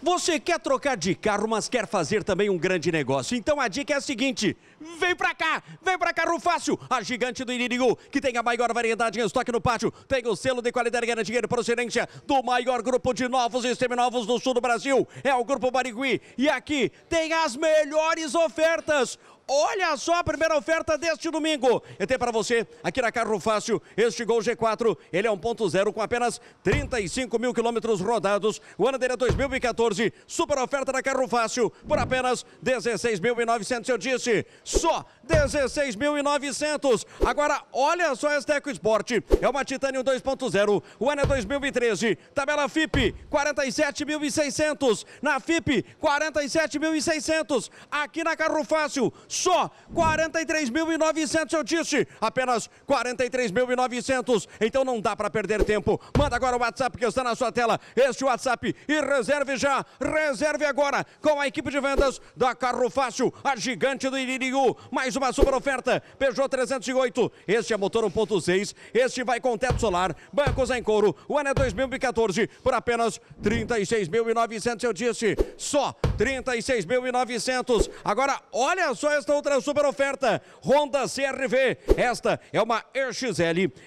Você quer trocar de carro, mas quer fazer também um grande negócio. Então a dica é a seguinte: vem pra cá, vem pra Carro Fácil, a gigante do Iririú, que tem a maior variedade em estoque no pátio, tem o selo de qualidade garantia de procedência do maior grupo de novos e seminovos do sul do Brasil, é o Grupo Barigui. E aqui tem as melhores ofertas. Olha só a primeira oferta deste domingo. E tem para você, aqui na Carro Fácil, este Gol G4. Ele é 1.0 com apenas 35 mil quilômetros rodados. O ano dele é 2014. Super oferta da Carro Fácil por apenas 16.900, eu disse. Só 16.900. Agora, olha só esta Sport. É uma Titanium 2.0. O ano é 2013. Tabela FIP, 47.600. Na FIP, 47.600. Aqui na Carro Fácil, só 43.900 eu disse. Apenas 43.900. Então não dá para perder tempo. Manda agora o WhatsApp que está na sua tela. Este WhatsApp e reserve já. Reserve agora com a equipe de vendas da Carro Fácil, a gigante do Iririú. Mais uma super oferta. Peugeot 308. Este é motor 1.6. Este vai com teto solar. Bancos em couro. O ano é 2014 por apenas 36.900. Eu disse só 36.900. Agora, olha só esta outra super oferta. Honda CRV. Esta é uma EXL.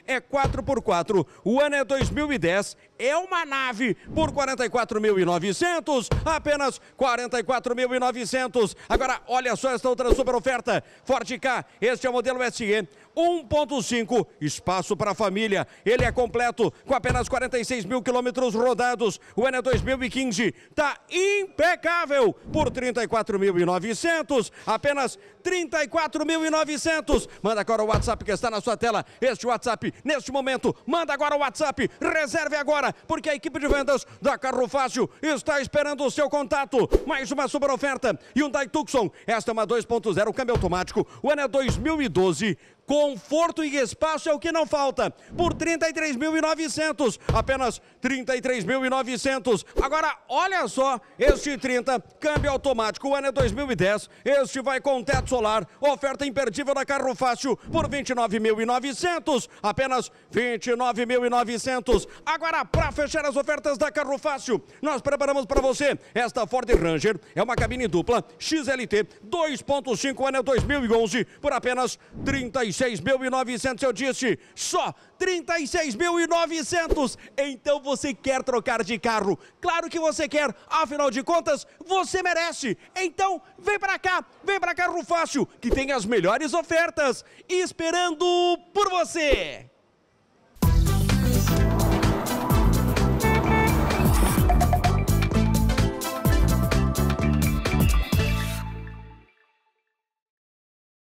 É 4x4. O ano é 2010 é uma nave por 44.900, apenas 44.900. Agora, olha só esta outra super oferta. Ford K, este é o modelo SE. 1.5, espaço para a família. Ele é completo, com apenas 46 mil quilômetros rodados. O ano é 2015, tá impecável, por 34.900, apenas 34.900. Manda agora o WhatsApp que está na sua tela, este WhatsApp, neste momento. Manda agora o WhatsApp, reserve agora, porque a equipe de vendas da Carro Fácil está esperando o seu contato. Mais uma super oferta. Hyundai Tucson. Esta é uma 2.0 câmbio automático. O ano é 2012. Conforto e espaço é o que não falta. Por 33.900, apenas 33.900. Agora, olha só, este 30, câmbio automático, o ano é 2010. Este vai com teto solar, oferta imperdível da Carro Fácil por 29.900, apenas 29.900. Agora, para fechar as ofertas da Carro Fácil, nós preparamos para você esta Ford Ranger, é uma cabine dupla XLT 2.5 ano é 2011 por apenas 36 36.900, eu disse, só 36.900. Então você quer trocar de carro? Claro que você quer, afinal de contas, você merece. Então, vem para cá, vem para Carro Fácil, que tem as melhores ofertas, esperando por você.